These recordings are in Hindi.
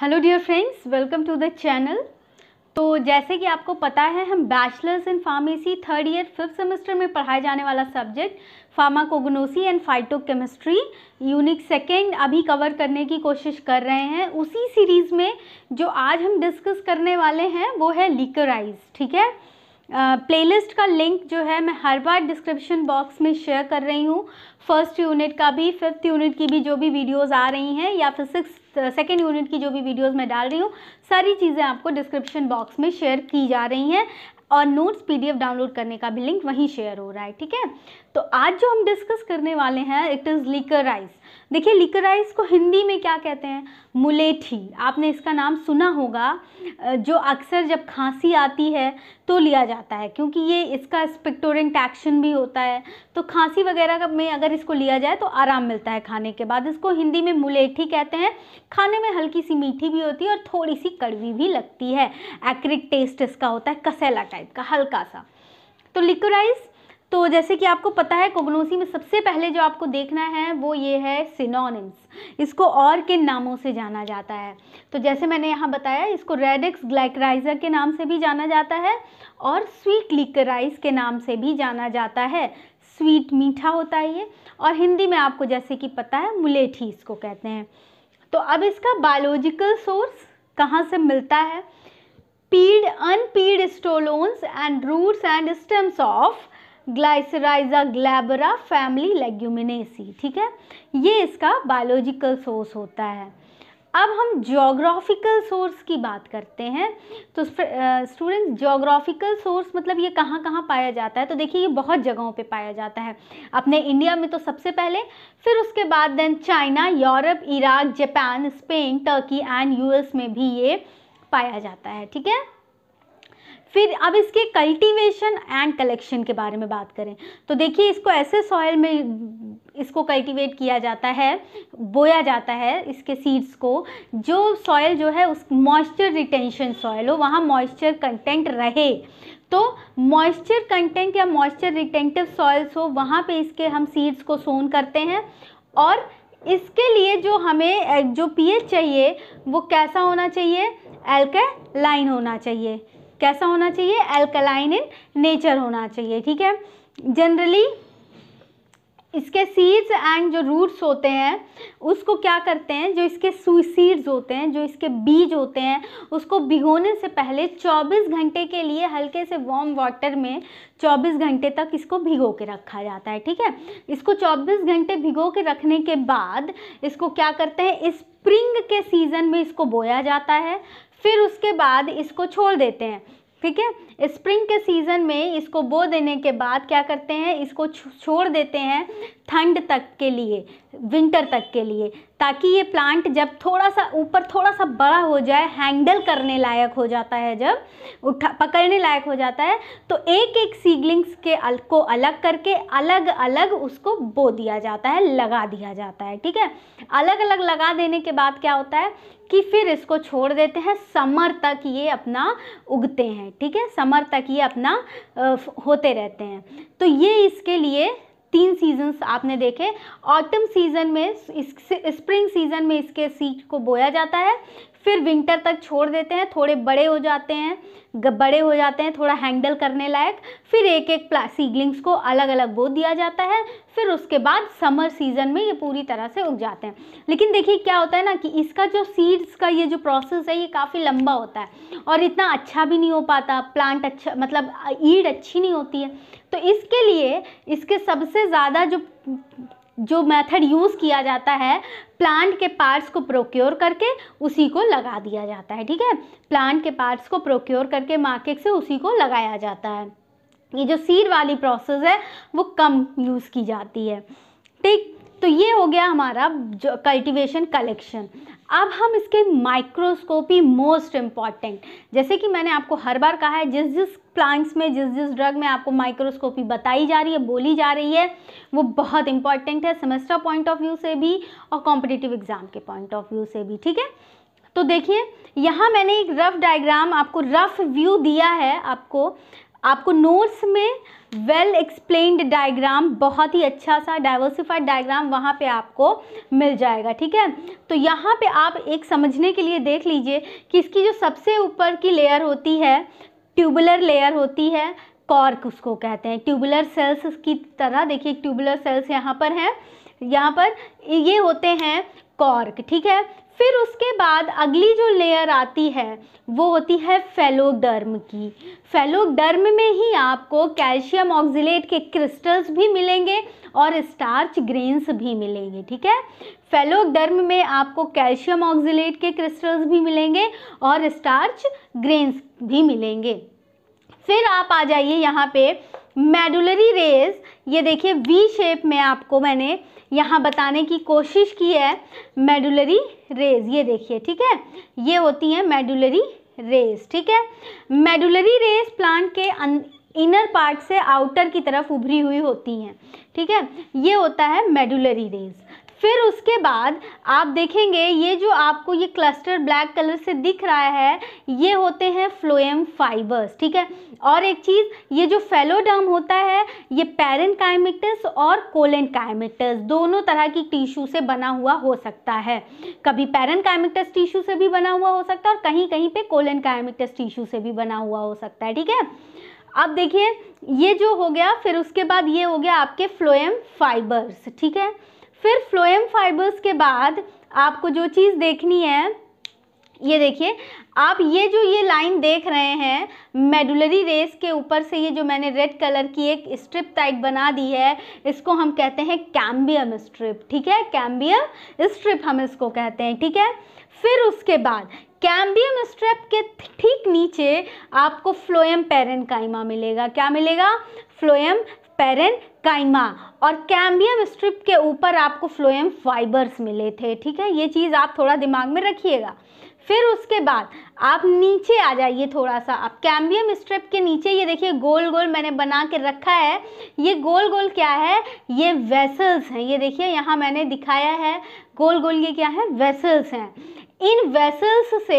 Hello dear friends welcome to the channel तो जैसे कि आपको पता है हम bachelors in pharmacy third year fifth semester में पढ़ाया जाने वाला subject pharmacognosy and phytochemistry unit second अभी कवर करने की कोशिश कर रहे हैं उसी सीरीज़ में जो आज हम डिस्कस करने वाले हैं वो है लिकराइज ठीक है प्लेलिस्ट uh, का लिंक जो है मैं हर बार डिस्क्रिप्शन बॉक्स में शेयर कर रही हूँ फर्स्ट यूनिट का भी फिफ्थ यूनिट की भी जो भी वीडियोस आ रही हैं या फिर सिक्स सेकेंड यूनिट की जो भी वीडियोस मैं डाल रही हूँ सारी चीज़ें आपको डिस्क्रिप्शन बॉक्स में शेयर की जा रही हैं और नोट्स पीडीएफ डाउनलोड करने का भी लिंक वहीं शेयर हो रहा है ठीक है तो आज जो हम डिस्कस करने वाले हैं इट इज़ लीकर राइस देखिए लीकर राइस को हिंदी में क्या कहते हैं मुलेठी आपने इसका नाम सुना होगा जो अक्सर जब खांसी आती है तो लिया जाता है क्योंकि ये इसका स्पिक्टोरेंट एक्शन भी होता है तो खांसी वगैरह में अगर इसको लिया जाए तो आराम मिलता है खाने के बाद इसको हिंदी में मुलेठी कहते हैं खाने में हल्की सी मीठी भी होती है और थोड़ी सी कड़वी भी लगती है एक्रिक टेस्ट इसका होता है कसैला टाइप का हल्का सा तो लिकोराइज़ तो जैसे कि आपको पता है कोगनोसी में सबसे पहले जो आपको देखना है वो ये है सिनोनिम्स इसको और किन नामों से जाना जाता है तो जैसे मैंने यहाँ बताया इसको रेडिक्स ग्लाइक्राइजर के नाम से भी जाना जाता है और स्वीट लिकराइज के नाम से भी जाना जाता है स्वीट मीठा होता है ये और हिंदी में आपको जैसे कि पता है मुलेठी इसको कहते हैं तो अब इसका बायोलॉजिकल सोर्स कहाँ से मिलता है peeled unpeeled stolons and roots and stems of glycyrrhiza glabra family leguminosae ठीक है ये इसका बायोलॉजिकल सोर्स होता है अब हम जोग्राफिकल सोर्स की बात करते हैं तो स्टूडेंट्स जोग्राफिकल सोर्स मतलब ये कहाँ कहाँ पाया जाता है तो देखिए ये बहुत जगहों पे पाया जाता है अपने इंडिया में तो सबसे पहले फिर उसके बाद then China Europe Iraq Japan Spain Turkey and US में भी ये पाया जाता है ठीक है फिर अब इसके कल्टीवेशन एंड कलेक्शन के बारे में बात करें तो देखिए इसको ऐसे सॉयल में इसको कल्टीवेट किया जाता है बोया जाता है इसके सीड्स को जो सॉयल जो है उस मॉइस्चर रिटेंशन सॉयल हो वहाँ मॉइस्चर कंटेंट रहे तो मॉइस्चर कंटेंट या मॉइस्चर रिटेंटिव सॉयल्स हो वहाँ पे इसके हम सीड्स को सोन करते हैं और इसके लिए जो हमें जो पीएच चाहिए वो कैसा होना चाहिए लाइन होना चाहिए कैसा होना चाहिए एल्कलाइन इन नेचर होना चाहिए ठीक है जनरली इसके सीड्स एंड जो रूट्स होते हैं उसको क्या करते हैं जो इसके सीड्स होते हैं जो इसके बीज होते हैं उसको भिगोने से पहले 24 घंटे के लिए हल्के से वार्म वाटर में 24 घंटे तक इसको भिगो के रखा जाता है ठीक है इसको 24 घंटे भिगो के रखने के बाद इसको क्या करते हैं स्प्रिंग के सीज़न में इसको बोया जाता है फिर उसके बाद इसको छोड़ देते हैं ठीक है स्प्रिंग के सीज़न में इसको बो देने के बाद क्या करते हैं इसको छोड़ देते हैं ठंड तक के लिए विंटर तक के लिए ताकि ये प्लांट जब थोड़ा सा ऊपर थोड़ा सा बड़ा हो जाए हैंडल करने लायक हो जाता है जब उठा पकड़ने लायक हो जाता है तो एक एक सीगलिंग्स के अल, को अलग करके अलग अलग उसको बो दिया जाता है लगा दिया जाता है ठीक है अलग अलग लगा देने के बाद क्या होता है कि फिर इसको छोड़ देते हैं समर तक ये अपना उगते हैं ठीक है समर तक ये अपना होते रहते हैं तो ये इसके लिए तीन सीजन्स आपने देखे ऑटम सीज़न में स्प्रिंग सीज़न में इसके सीड को बोया जाता है फिर विंटर तक छोड़ देते हैं थोड़े बड़े हो जाते हैं बड़े हो जाते हैं थोड़ा हैंडल करने लायक फिर एक एक सीगलिंग्स को अलग अलग बो दिया जाता है फिर उसके बाद समर सीज़न में ये पूरी तरह से उग जाते हैं लेकिन देखिए क्या होता है ना कि इसका जो सीड्स का ये जो प्रोसेस है ये काफ़ी लंबा होता है और इतना अच्छा भी नहीं हो पाता प्लांट अच्छा मतलब ईड अच्छी नहीं होती है तो इसके लिए इसके सबसे ज़्यादा जो जो मेथड यूज़ किया जाता है प्लांट के पार्ट्स को प्रोक्योर करके उसी को लगा दिया जाता है ठीक है प्लांट के पार्ट्स को प्रोक्योर करके मार्केट से उसी को लगाया जाता है ये जो सीड वाली प्रोसेस है वो कम यूज़ की जाती है ठीक तो ये हो गया हमारा कल्टिवेशन कलेक्शन अब हम इसके माइक्रोस्कोपी मोस्ट इम्पॉर्टेंट जैसे कि मैंने आपको हर बार कहा है जिस जिस प्लांट्स में जिस जिस ड्रग में आपको माइक्रोस्कोपी बताई जा रही है बोली जा रही है वो बहुत इंपॉर्टेंट है सेमेस्टर पॉइंट ऑफ व्यू से भी और कॉम्पिटिटिव एग्जाम के पॉइंट ऑफ व्यू से भी ठीक है तो देखिए यहाँ मैंने एक रफ डायग्राम आपको रफ व्यू दिया है आपको आपको नोट्स में वेल एक्सप्लेन्ड डायग्राम बहुत ही अच्छा सा डाइवर्सिफाइड डायग्राम वहाँ पे आपको मिल जाएगा ठीक है तो यहाँ पे आप एक समझने के लिए देख लीजिए कि इसकी जो सबसे ऊपर की लेयर होती है ट्यूबुलर लेयर होती है कॉर्क उसको कहते हैं ट्यूबुलर सेल्स की तरह देखिए ट्यूबुलर सेल्स यहाँ पर हैं यहाँ पर ये होते हैं कॉर्क ठीक है फिर उसके बाद अगली जो लेयर आती है वो होती है फेलोडर्म की फेलोडर्म में ही आपको कैल्शियम ऑक्जिलेट के क्रिस्टल्स भी मिलेंगे और स्टार्च ग्रेन्स भी मिलेंगे ठीक है फेलोडर्म में आपको कैल्शियम ऑक्जिलेट के क्रिस्टल्स भी मिलेंगे और स्टार्च ग्रेन्स भी मिलेंगे फिर आप आ जाइए यहाँ पे मेडुलरी रेज ये देखिए वी शेप में आपको मैंने यहाँ बताने की कोशिश की है मेडुलरी रेज ये देखिए ठीक है ये होती है मेडुलरी रेज ठीक है मेडुलरी रेज प्लांट के इनर पार्ट से आउटर की तरफ उभरी हुई होती हैं ठीक है ये होता है मेडुलरी रेज फिर उसके बाद आप देखेंगे ये जो आपको ये क्लस्टर ब्लैक कलर से दिख रहा है ये होते हैं फ्लोएम फाइबर्स ठीक है और एक चीज़ ये जो फेलोडर्म होता है ये पेरन काइमिटस और कोलन काइमिटस दोनों तरह की टिश्यू से बना हुआ हो सकता है कभी पेरन काइमिटस टिश्यू से भी बना हुआ हो सकता है और कहीं कहीं पे कोलन काइमिटस टिश्यू से भी बना हुआ हो सकता है ठीक है अब देखिए ये जो हो गया फिर उसके बाद ये हो गया आपके फ्लोएम फाइबर्स ठीक है फिर फ्लोएम फाइबर्स के बाद आपको जो चीज़ देखनी है ये देखिए आप ये जो ये लाइन देख रहे हैं मेडुलरी रेस के ऊपर से ये जो मैंने रेड कलर की एक स्ट्रिप टाइप बना दी है इसको हम कहते हैं कैम्बियम स्ट्रिप ठीक है कैम्बियम स्ट्रिप हम इसको कहते हैं ठीक है फिर उसके बाद कैम्बियम स्ट्रिप के ठीक नीचे आपको फ्लोएम पेरेंट काइमा मिलेगा क्या मिलेगा फ्लोएम पेरेंट काइमा और कैम्बियम स्ट्रिप के ऊपर आपको फ्लोएम फाइबर्स मिले थे ठीक है ये चीज़ आप थोड़ा दिमाग में रखिएगा फिर उसके बाद आप नीचे आ जाइए थोड़ा सा आप कैम्बियम स्ट्रिप के नीचे ये देखिए गोल गोल मैंने बना के रखा है ये गोल गोल क्या है ये वेसल्स हैं ये देखिए यहाँ मैंने दिखाया है गोल गोल ये क्या है वेसल्स हैं इन वेसल्स से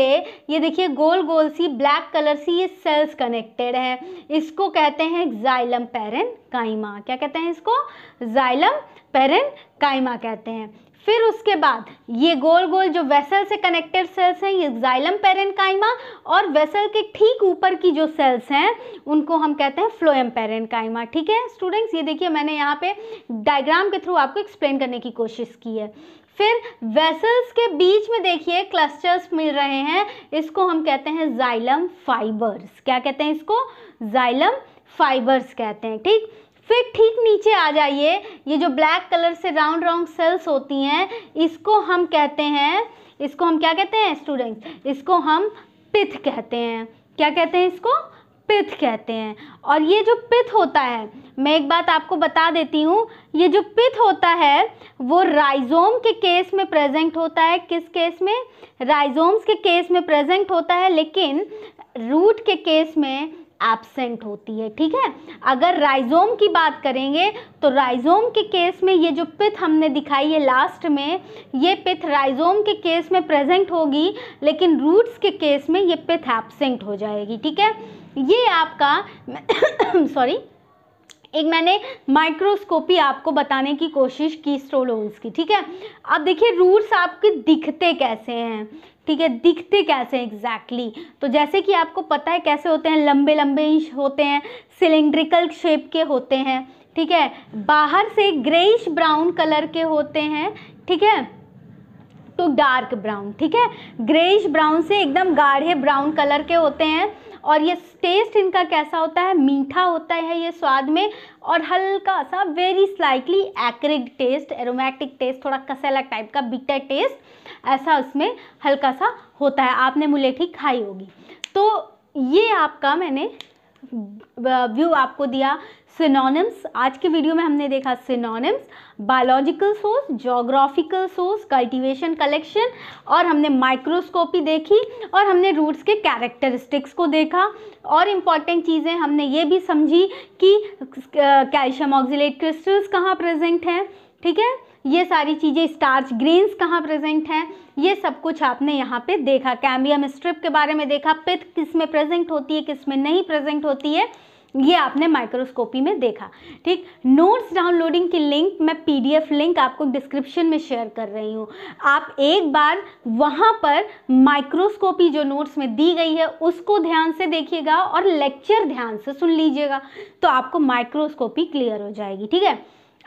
ये देखिए गोल गोल सी ब्लैक कलर सी ये सेल्स कनेक्टेड है इसको कहते हैं जाइलम पेरन काइमा क्या कहते हैं इसको जाइलम पेरन काइमा कहते हैं फिर उसके बाद ये गोल गोल जो वेसल से कनेक्टेड सेल्स हैं ये जाइलम पेरन काइमा और वेसल के ठीक ऊपर की जो सेल्स हैं उनको हम कहते हैं फ्लोएम पेरन काइमा ठीक है स्टूडेंट्स ये देखिए मैंने यहाँ पे डायग्राम के थ्रू आपको एक्सप्लेन करने की कोशिश की है फिर वेसल्स के बीच में देखिए क्लस्टर्स मिल रहे हैं इसको हम कहते हैं जाइलम फाइबर्स क्या कहते हैं इसको जाइलम फाइबर्स कहते हैं ठीक फिर ठीक नीचे आ जाइए ये जो ब्लैक कलर से राउंड राउंड सेल्स होती हैं इसको हम कहते हैं इसको हम क्या कहते हैं स्टूडेंट्स इसको हम पिथ कहते हैं क्या कहते हैं इसको पिथ कहते हैं और ये जो पिथ होता है मैं एक बात आपको बता देती हूँ ये जो पिथ होता है वो राइजोम के केस में प्रेजेंट होता है किस केस में राइजोम्स के केस में प्रेजेंट होता है लेकिन रूट के केस में एबसेंट होती है ठीक है अगर राइजोम की बात करेंगे तो राइजोम के केस में ये जो पिथ हमने दिखाई है लास्ट में ये पिथ राइजोम के केस में प्रेजेंट होगी लेकिन रूट्स के केस में ये पिथ एबसेंट हो जाएगी ठीक है ये आपका सॉरी एक मैंने माइक्रोस्कोपी आपको बताने की कोशिश की स्ट्रोलोन्स की ठीक है अब देखिए रूट्स आपके दिखते कैसे हैं ठीक है दिखते कैसे एग्जैक्टली exactly? तो जैसे कि आपको पता है कैसे होते हैं लंबे लंबे इंच होते हैं सिलेंड्रिकल शेप के होते हैं ठीक है बाहर से ग्रेइश ब्राउन कलर के होते हैं ठीक है तो डार्क ब्राउन ठीक है ग्रेइश ब्राउन से एकदम गाढ़े ब्राउन कलर के होते हैं और ये टेस्ट इनका कैसा होता है मीठा होता है ये स्वाद में और हल्का सा very slightly acrid taste aromatic taste थोड़ा कसेला टाइप का बिटर टेस्ट ऐसा उसमें हल्का सा होता है आपने मुलेठी खाई होगी तो ये आपका मैंने व्यू आपको दिया सिनोनिम्स आज के वीडियो में हमने देखा synonyms biological source geographical source cultivation collection और हमने माइक्रोस्कोपी देखी और हमने रूट्स के कैरेक्टरिस्टिक्स को देखा और इम्पॉर्टेंट चीज़ें हमने ये भी समझी कि कैल्शियम ऑक्जिलेट क्रिस्टल्स कहाँ प्रेजेंट हैं ठीक है ये सारी चीज़ें स्टार्च ग्रीन कहाँ प्रेजेंट हैं ये सब कुछ आपने यहाँ पे देखा कैम्बियम स्ट्रिप के बारे में देखा पिथ किस में प्रेजेंट होती है किस में नहीं प्रेजेंट होती है ये आपने माइक्रोस्कोपी में देखा ठीक नोट्स डाउनलोडिंग की लिंक मैं पीडीएफ लिंक आपको डिस्क्रिप्शन में शेयर कर रही हूँ आप एक बार वहाँ पर माइक्रोस्कोपी जो नोट्स में दी गई है उसको ध्यान से देखिएगा और लेक्चर ध्यान से सुन लीजिएगा तो आपको माइक्रोस्कोपी क्लियर हो जाएगी ठीक है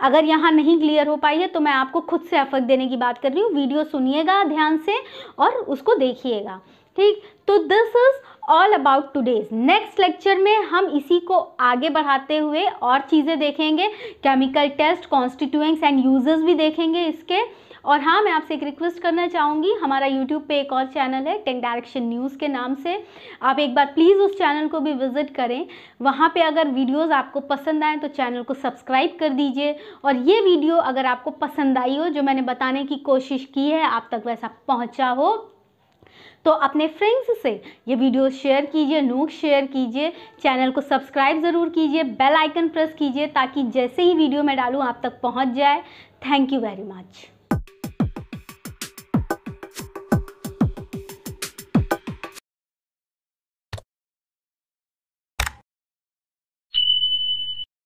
अगर यहाँ नहीं क्लियर हो पाई है तो मैं आपको खुद से एफर्ट देने की बात कर रही हूँ वीडियो सुनिएगा ध्यान से और उसको देखिएगा ठीक तो this is all about today's next lecture में हम इसी को आगे बढ़ाते हुए और चीज़ें देखेंगे chemical test constituents and users भी देखेंगे इसके और हाँ मैं आपसे एक रिक्वेस्ट करना चाहूँगी हमारा यूट्यूब पे एक और चैनल है टेन डायरेक्शन न्यूज़ के नाम से आप एक बार प्लीज़ उस चैनल को भी विज़िट करें वहाँ पे अगर वीडियोस आपको पसंद आए तो चैनल को सब्सक्राइब कर दीजिए और ये वीडियो अगर आपको पसंद आई हो जो मैंने बताने की कोशिश की है आप तक वैसा पहुँचा हो तो अपने फ्रेंड्स से ये वीडियो शेयर कीजिए नोट शेयर कीजिए चैनल को सब्सक्राइब ज़रूर कीजिए बेल आइकन प्रेस कीजिए ताकि जैसे ही वीडियो मैं डालूँ आप तक पहुँच जाए थैंक यू वेरी मच